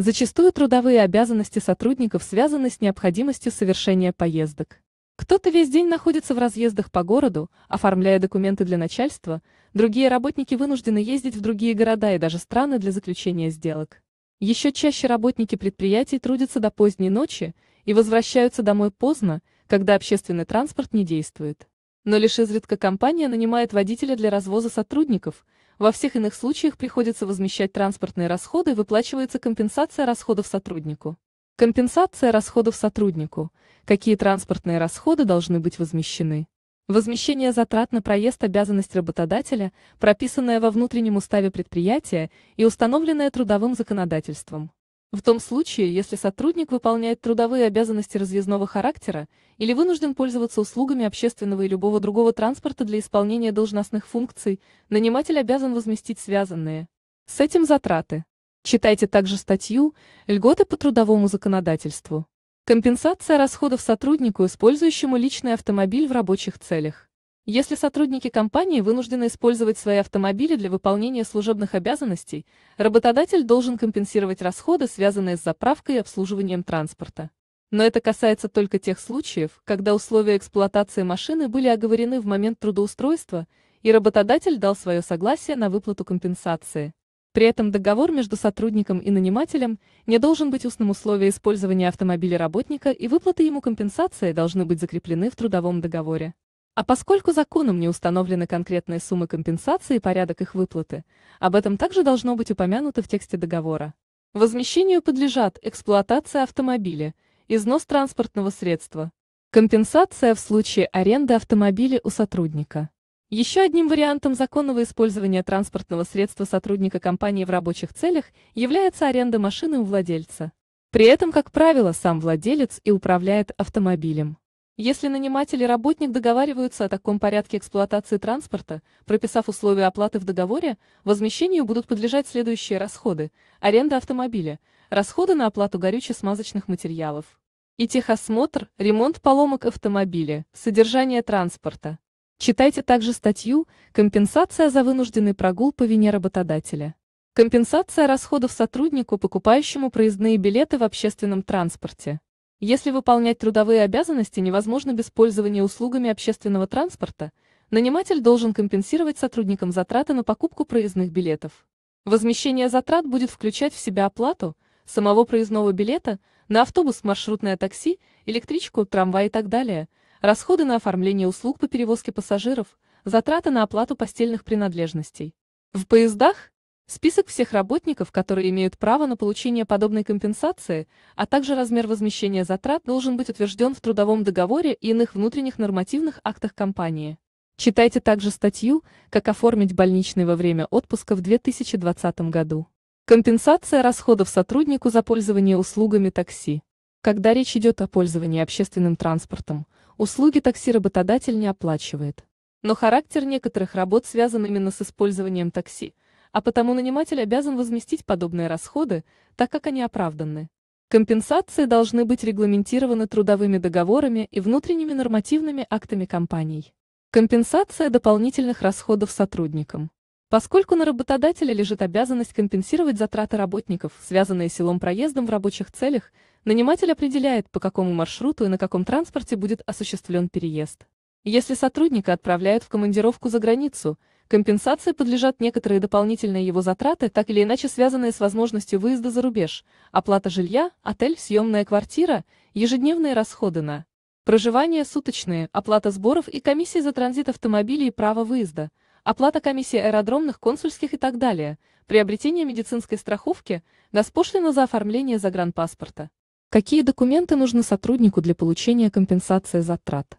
Зачастую трудовые обязанности сотрудников связаны с необходимостью совершения поездок. Кто-то весь день находится в разъездах по городу, оформляя документы для начальства, другие работники вынуждены ездить в другие города и даже страны для заключения сделок. Еще чаще работники предприятий трудятся до поздней ночи и возвращаются домой поздно, когда общественный транспорт не действует. Но лишь изредка компания нанимает водителя для развоза сотрудников – во всех иных случаях приходится возмещать транспортные расходы выплачивается компенсация расходов сотруднику. Компенсация расходов сотруднику. Какие транспортные расходы должны быть возмещены? Возмещение затрат на проезд – обязанность работодателя, прописанная во внутреннем уставе предприятия и установленная трудовым законодательством. В том случае, если сотрудник выполняет трудовые обязанности разъездного характера или вынужден пользоваться услугами общественного и любого другого транспорта для исполнения должностных функций, наниматель обязан возместить связанные с этим затраты. Читайте также статью «Льготы по трудовому законодательству». Компенсация расходов сотруднику, использующему личный автомобиль в рабочих целях. Если сотрудники компании вынуждены использовать свои автомобили для выполнения служебных обязанностей, работодатель должен компенсировать расходы, связанные с заправкой и обслуживанием транспорта. Но это касается только тех случаев, когда условия эксплуатации машины были оговорены в момент трудоустройства, и работодатель дал свое согласие на выплату компенсации. При этом договор между сотрудником и нанимателем не должен быть устным условием использования автомобиля работника и выплаты ему компенсации должны быть закреплены в трудовом договоре. А поскольку законом не установлены конкретные суммы компенсации и порядок их выплаты, об этом также должно быть упомянуто в тексте договора. Возмещению подлежат эксплуатация автомобиля, износ транспортного средства, компенсация в случае аренды автомобиля у сотрудника. Еще одним вариантом законного использования транспортного средства сотрудника компании в рабочих целях является аренда машины у владельца. При этом, как правило, сам владелец и управляет автомобилем. Если наниматель и работник договариваются о таком порядке эксплуатации транспорта, прописав условия оплаты в договоре, возмещению будут подлежать следующие расходы – аренда автомобиля, расходы на оплату горюче-смазочных материалов и техосмотр, ремонт поломок автомобиля, содержание транспорта. Читайте также статью «Компенсация за вынужденный прогул по вине работодателя». Компенсация расходов сотруднику, покупающему проездные билеты в общественном транспорте. Если выполнять трудовые обязанности невозможно без пользования услугами общественного транспорта, наниматель должен компенсировать сотрудникам затраты на покупку проездных билетов. Возмещение затрат будет включать в себя оплату самого проездного билета на автобус, маршрутное такси, электричку, трамвай и так далее, расходы на оформление услуг по перевозке пассажиров, затраты на оплату постельных принадлежностей. В поездах Список всех работников, которые имеют право на получение подобной компенсации, а также размер возмещения затрат должен быть утвержден в трудовом договоре и иных внутренних нормативных актах компании. Читайте также статью «Как оформить больничный во время отпуска в 2020 году». Компенсация расходов сотруднику за пользование услугами такси. Когда речь идет о пользовании общественным транспортом, услуги такси работодатель не оплачивает. Но характер некоторых работ связан именно с использованием такси – а потому наниматель обязан возместить подобные расходы, так как они оправданы. Компенсации должны быть регламентированы трудовыми договорами и внутренними нормативными актами компаний. Компенсация дополнительных расходов сотрудникам. Поскольку на работодателя лежит обязанность компенсировать затраты работников, связанные с селом проездом в рабочих целях, наниматель определяет, по какому маршруту и на каком транспорте будет осуществлен переезд. Если сотрудника отправляют в командировку за границу – Компенсации подлежат некоторые дополнительные его затраты, так или иначе связанные с возможностью выезда за рубеж, оплата жилья, отель, съемная квартира, ежедневные расходы на проживание суточные, оплата сборов и комиссии за транзит автомобилей и право выезда, оплата комиссии аэродромных, консульских и так далее, приобретение медицинской страховки, госпошлина за оформление загранпаспорта. Какие документы нужны сотруднику для получения компенсации затрат?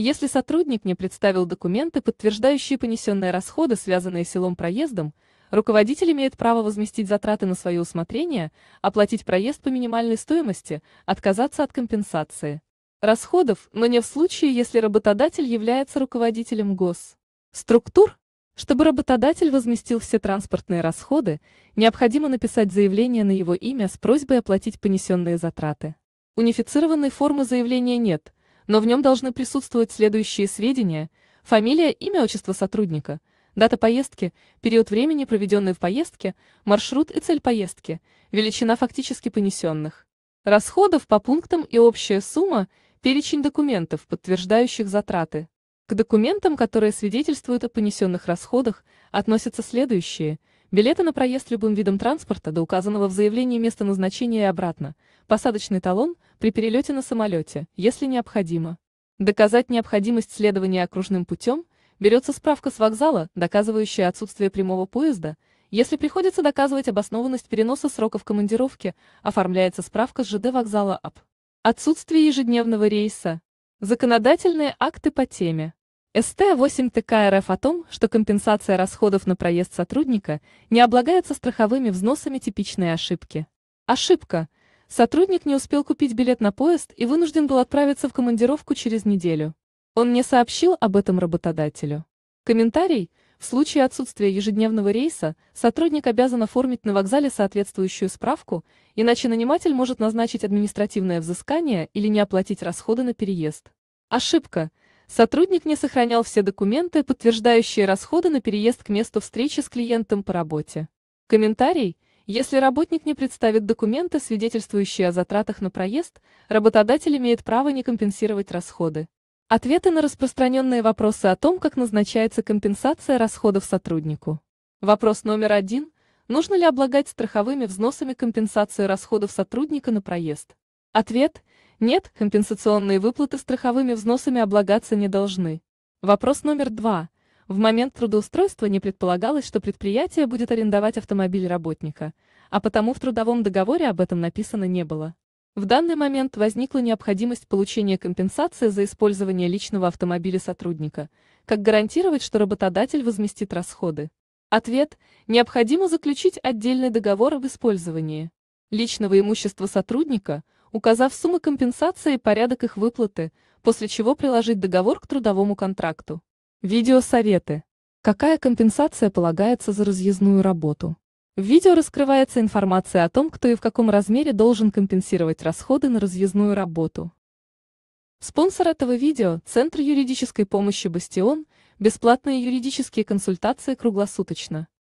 Если сотрудник не представил документы, подтверждающие понесенные расходы, связанные с селом проездом, руководитель имеет право возместить затраты на свое усмотрение, оплатить проезд по минимальной стоимости, отказаться от компенсации расходов, но не в случае, если работодатель является руководителем гос. Структур? Чтобы работодатель возместил все транспортные расходы, необходимо написать заявление на его имя с просьбой оплатить понесенные затраты. Унифицированной формы заявления нет – но в нем должны присутствовать следующие сведения, фамилия, имя, отчество сотрудника, дата поездки, период времени, проведенный в поездке, маршрут и цель поездки, величина фактически понесенных, расходов по пунктам и общая сумма, перечень документов, подтверждающих затраты. К документам, которые свидетельствуют о понесенных расходах, относятся следующие – Билеты на проезд любым видом транспорта до указанного в заявлении места назначения и обратно. Посадочный талон при перелете на самолете, если необходимо. Доказать необходимость следования окружным путем берется справка с вокзала, доказывающая отсутствие прямого поезда, если приходится доказывать обоснованность переноса сроков командировки, оформляется справка с ЖД вокзала об отсутствии ежедневного рейса. Законодательные акты по теме. СТ-8 ТК РФ о том, что компенсация расходов на проезд сотрудника не облагается страховыми взносами типичные ошибки. Ошибка. Сотрудник не успел купить билет на поезд и вынужден был отправиться в командировку через неделю. Он не сообщил об этом работодателю. Комментарий. В случае отсутствия ежедневного рейса сотрудник обязан оформить на вокзале соответствующую справку, иначе наниматель может назначить административное взыскание или не оплатить расходы на переезд. Ошибка. Сотрудник не сохранял все документы, подтверждающие расходы на переезд к месту встречи с клиентом по работе. Комментарий. Если работник не представит документы, свидетельствующие о затратах на проезд, работодатель имеет право не компенсировать расходы. Ответы на распространенные вопросы о том, как назначается компенсация расходов сотруднику. Вопрос номер один. Нужно ли облагать страховыми взносами компенсацию расходов сотрудника на проезд? Ответ – нет, компенсационные выплаты страховыми взносами облагаться не должны. Вопрос номер два. В момент трудоустройства не предполагалось, что предприятие будет арендовать автомобиль работника, а потому в трудовом договоре об этом написано не было. В данный момент возникла необходимость получения компенсации за использование личного автомобиля сотрудника. Как гарантировать, что работодатель возместит расходы? Ответ – необходимо заключить отдельный договор об использовании личного имущества сотрудника – указав суммы компенсации и порядок их выплаты, после чего приложить договор к трудовому контракту. Видеосоветы. Какая компенсация полагается за разъездную работу? В видео раскрывается информация о том, кто и в каком размере должен компенсировать расходы на разъездную работу. Спонсор этого видео – Центр юридической помощи «Бастион», бесплатные юридические консультации круглосуточно.